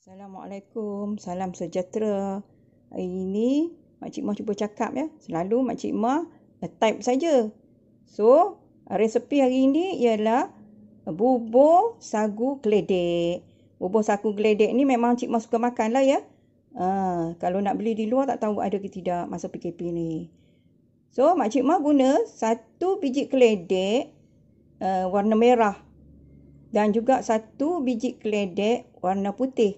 Assalamualaikum, salam sejahtera. Hari ini Makcik Mah cuba cakap ya. Selalu Makcik Mah type saja. So, resepi hari ini ialah bubur sagu geledek. Bubur sagu geledek ni memang Cik Mah suka makan lah ya. Uh, kalau nak beli di luar tak tahu ada ke tidak masa PKP ni. So, Makcik Mah guna satu biji geledek uh, warna merah. Dan juga satu biji geledek warna putih.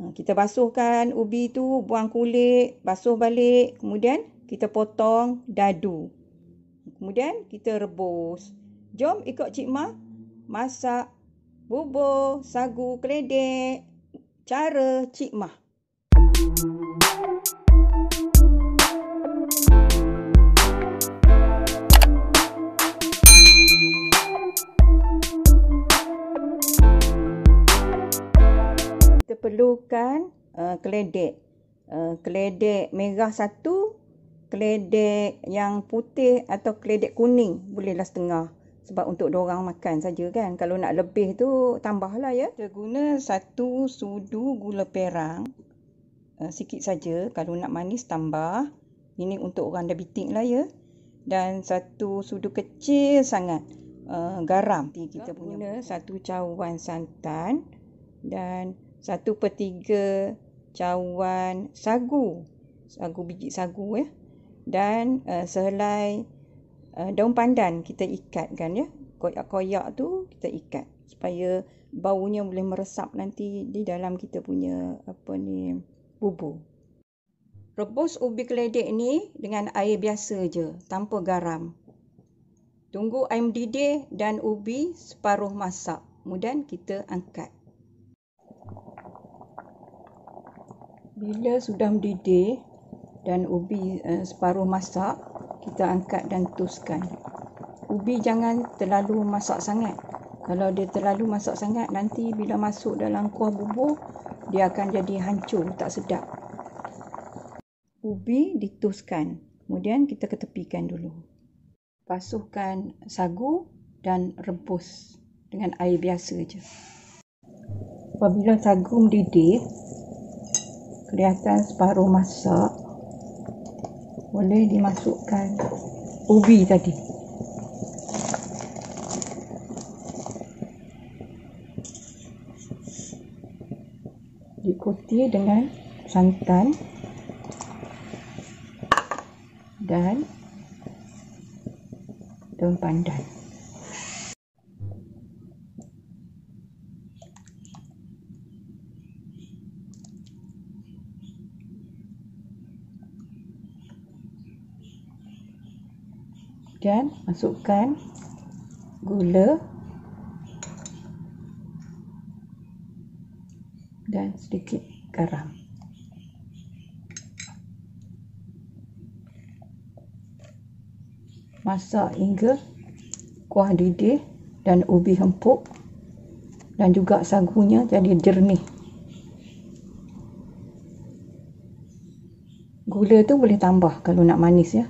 Ha, kita basuhkan ubi tu, buang kulit, basuh balik. Kemudian kita potong dadu. Kemudian kita rebus. Jom ikut Cik Ma masak bubur sagu keledek cara Cik Ma. Thank you. perlukan uh, eh, keledek. Uh, keledek merah satu, keledek yang putih atau keledek kuning bolehlah setengah. Sebab untuk orang makan saja kan. Kalau nak lebih tu tambahlah ya. Kita guna satu sudu gula perang. Uh, sikit saja. Kalau nak manis tambah. Ini untuk orang diabetik lah ya. Dan satu sudu kecil sangat uh, garam. Kita punya guna satu cawan santan. Dan satu per tiga cawan sagu, sagu biji sagu ya, dan uh, sehelai uh, daun pandan kita ikatkan ya, koyak-koyak tu kita ikat supaya baunya boleh meresap nanti di dalam kita punya apa ni bubur. Rebus ubi keledek ni dengan air biasa je, tanpa garam. Tunggu air mendidih dan ubi separuh masak. Kemudian kita angkat. Bila sudah mendidih dan ubi uh, separuh masak, kita angkat dan tuskan. Ubi jangan terlalu masak sangat. Kalau dia terlalu masak sangat, nanti bila masuk dalam kuah bubur, dia akan jadi hancur, tak sedap. Ubi dituskan. Kemudian kita ketepikan dulu. Pasuhkan sagu dan rebus dengan air biasa je. Apabila sagu mendidih, kelihatan separuh masak boleh dimasukkan ubi tadi diikuti dengan santan dan daun pandan dan masukkan gula dan sedikit garam masak hingga kuah didih dan ubi hempuk dan juga sagunya jadi jernih gula tu boleh tambah kalau nak manis ya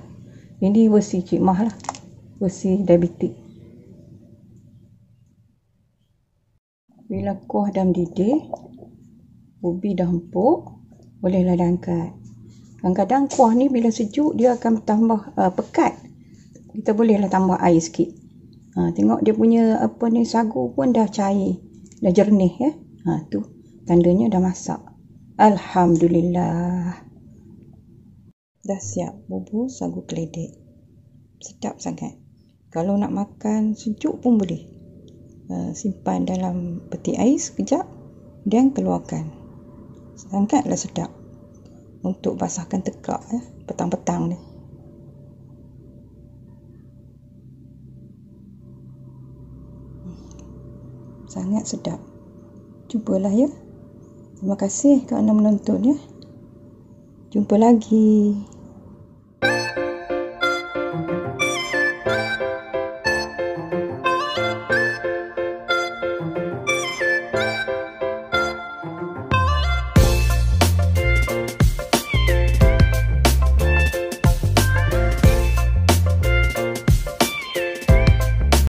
ini versi Cik Mah lah versi diabetik bila kuah dah mendidih ubi dah empuk bolehlah angkat. kadang-kadang kuah ni bila sejuk dia akan tambah uh, pekat kita bolehlah tambah air sikit ha, tengok dia punya apa ni sagu pun dah cair dah jernih ya ha, tu tandanya dah masak Alhamdulillah Dah siap bubur sagu keledek. Sedap sangat. Kalau nak makan sejuk pun boleh. Eh, simpan dalam peti ais sekejap. Dan keluarkan. Sangatlah sedap. Untuk basahkan tekak ya, petang-petang ni. Sangat sedap. Cubalah ya. Terima kasih kerana menonton ya. Jumpa lagi.